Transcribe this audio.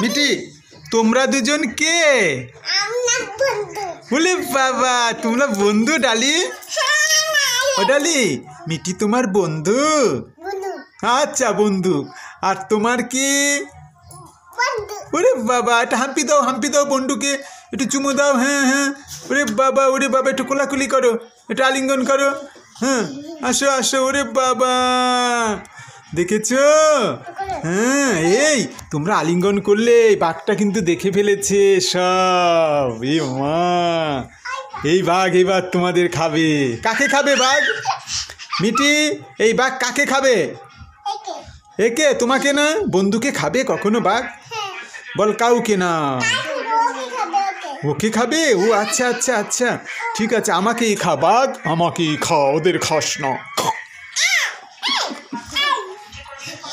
মিটি তোমরা দুজন কে বলে বাবা তোমরা বন্ধু ডালি ও ডালি মিটি তোমার বন্ধু আচ্ছা বন্ধু আর তোমার কি ওরে বাবা এটা হাম্পি দাও হাম্পি দাও বন্ধুকে একটু চুমু দাও হ্যাঁ হ্যাঁ ওরে বাবা ওরে বাবা একটু কোলাকুলি করো একটু আলিঙ্গন করো হ্যাঁ আসো আসো ওরে বাবা দেখেছ হ্যাঁ এই তোমরা আলিঙ্গন করলে এই বাঘটা কিন্তু দেখে ফেলেছে সব এ মা এই বাঘ এবার তোমাদের খাবে কাকে খাবে বাঘ মিটি এই বাঘ কাকে খাবে একে তোমাকে না বন্ধুকে খাবে কখনো বাঘ হ্যাঁ। বল কাউকে না ওকে খাবে ও আচ্ছা আচ্ছা আচ্ছা ঠিক আছে আমাকেই খা বাঘ আমাকেই খা ওদের খাস না